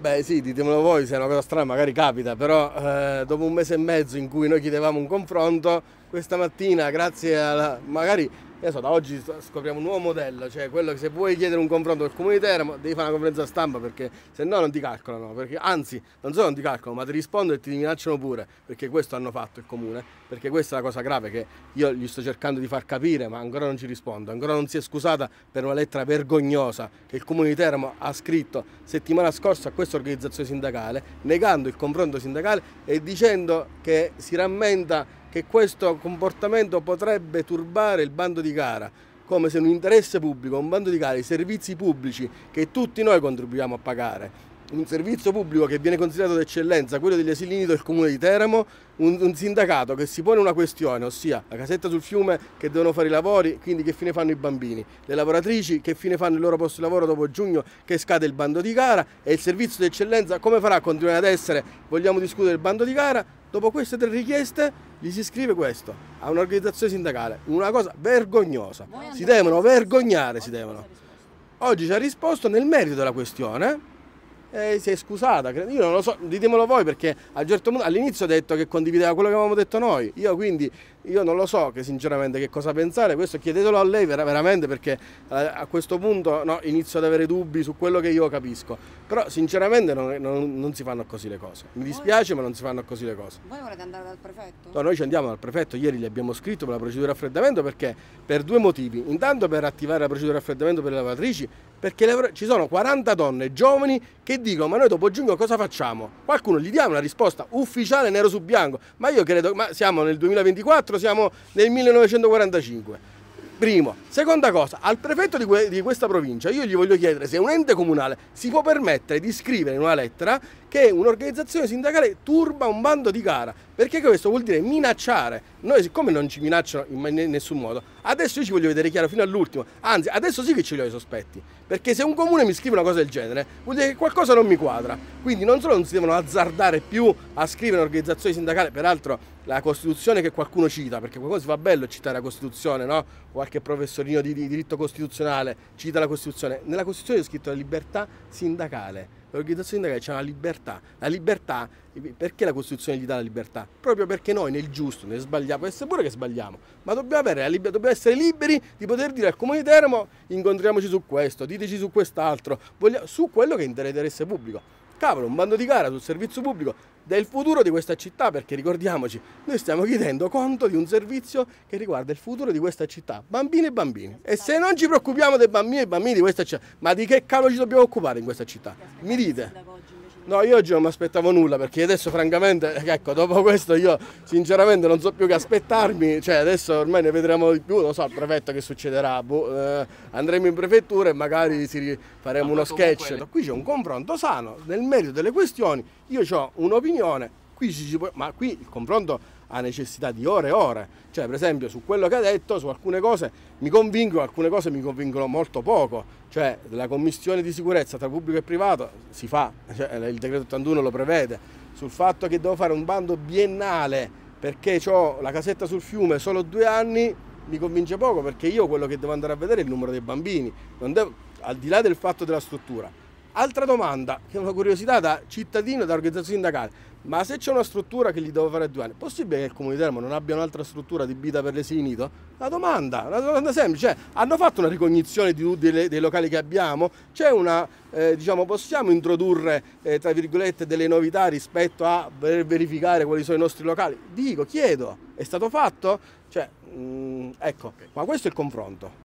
Beh sì, ditemelo voi se è una cosa strana, magari capita, però eh, dopo un mese e mezzo in cui noi chiedevamo un confronto, questa mattina grazie alla... magari io so, da oggi scopriamo un nuovo modello, cioè quello che se vuoi chiedere un confronto col comune di Teramo devi fare una conferenza stampa perché se no non ti calcolano, perché, anzi non solo non ti calcolano ma ti rispondono e ti minacciano pure perché questo hanno fatto il comune, perché questa è la cosa grave che io gli sto cercando di far capire ma ancora non ci rispondo, ancora non si è scusata per una lettera vergognosa che il comune di Teramo ha scritto settimana scorsa a questa organizzazione sindacale negando il confronto sindacale e dicendo che si rammenta che questo comportamento potrebbe turbare il bando di gara, come se un interesse pubblico, un bando di gara, i servizi pubblici che tutti noi contribuiamo a pagare, un servizio pubblico che viene considerato d'eccellenza, quello degli asili nido del comune di Teramo, un, un, sindacato che si pone una questione, ossia la casetta sul fiume che devono fare i lavori, quindi che fine fanno i bambini, le lavoratrici che fine fanno il loro posto di lavoro dopo giugno che scade il bando di gara e il servizio d'eccellenza come farà a continuare ad essere, vogliamo discutere il bando di gara, dopo queste tre richieste gli si scrive questo a un'organizzazione sindacale, una cosa vergognosa, si devono vergognare, si devono. Oggi ci ha risposto nel merito della questione e eh, si è scusata. Io non lo so, ditemelo voi perché certo all'inizio ha detto che condivideva quello che avevamo detto noi. Io quindi io non lo so che sinceramente che cosa pensare, questo chiedetelo a lei veramente perché eh, a questo punto no, inizio ad avere dubbi su quello che io capisco. Però sinceramente non, non, non si fanno così le cose. Mi dispiace ma non si fanno così le cose. Voi volete andare dal prefetto? No, noi ci andiamo dal prefetto, ieri gli abbiamo scritto per la procedura di raffreddamento perché per due motivi. Intanto per attivare la procedura di raffreddamento per le lavatrici perché ci sono 40 donne giovani che che dicono ma noi dopo giugno cosa facciamo? Qualcuno gli diamo una risposta ufficiale nero su bianco, ma io credo, ma siamo nel 2024, siamo nel 1945. Primo. Seconda cosa, al prefetto di, que di, questa provincia io gli voglio chiedere se un ente comunale si può permettere di scrivere in una lettera che un'organizzazione sindacale turba un bando di gara. Perché questo vuol dire minacciare. Noi siccome non ci minacciano in nessun modo, adesso io ci voglio vedere chiaro fino all'ultimo. Anzi, adesso sì che ce li ho i sospetti. Perché se un comune mi scrive una cosa del genere, vuol dire che qualcosa non mi quadra. Quindi non solo non si devono azzardare più a scrivere un'organizzazione sindacale, peraltro la Costituzione che qualcuno cita, perché qualcuno si fa bello citare la Costituzione, no? Qualche professorino di diritto costituzionale cita la Costituzione. Nella Costituzione è scritto la libertà sindacale L'organizzazione sindacale ha la libertà. La libertà, perché la Costituzione gli dà la libertà? Proprio perché noi nel giusto, nel sbagliato, può essere pure che sbagliamo, ma dobbiamo, libertà, dobbiamo essere liberi di poter dire al Comune di Teramo incontriamoci su questo, diteci su quest'altro, su quello che è interesse pubblico cavolo, un bando di gara sul servizio pubblico del futuro di questa città, perché ricordiamoci, noi stiamo chiedendo conto di un servizio che riguarda il futuro di questa città, bambini e bambini. E se non ci preoccupiamo dei bambini e bambini di questa città, ma di che cavolo ci dobbiamo occupare in questa città? Mi dite. No, io oggi non mi aspettavo nulla perché adesso francamente, ecco, dopo questo io sinceramente non so più che aspettarmi, cioè adesso ormai ne vedremo di più, non so al prefetto che succederà, boh, eh, andremo in prefettura e magari faremo ah, Ma uno sketch. Comunque... Qui c'è un confronto sano nel merito delle questioni, io ho un'opinione, qui ci si può... Ma qui il confronto ha necessità di ore e ore. Cioè, per esempio, su quello che ha detto, su alcune cose mi convincono, alcune cose mi convincono molto poco. Cioè, la commissione di sicurezza tra pubblico e privato si fa, cioè, il decreto 81 lo prevede, sul fatto che devo fare un bando biennale perché ho la casetta sul fiume solo due anni, mi convince poco perché io quello che devo andare a vedere è il numero dei bambini, devo, al di là del fatto della struttura Altra domanda, che è una curiosità da cittadino e da organizzazione sindacale, ma se c'è una struttura che gli devo fare due anni, è possibile che il Comune di Termo non abbia un'altra struttura di vita per l'asilo La domanda, una domanda semplice, cioè, hanno fatto una ricognizione di, dei, dei locali che abbiamo? C'è una, eh, diciamo, possiamo introdurre, eh, tra virgolette, delle novità rispetto a verificare quali sono i nostri locali? Dico, chiedo, è stato fatto? Cioè, mh, mm, ecco, ma questo è il confronto.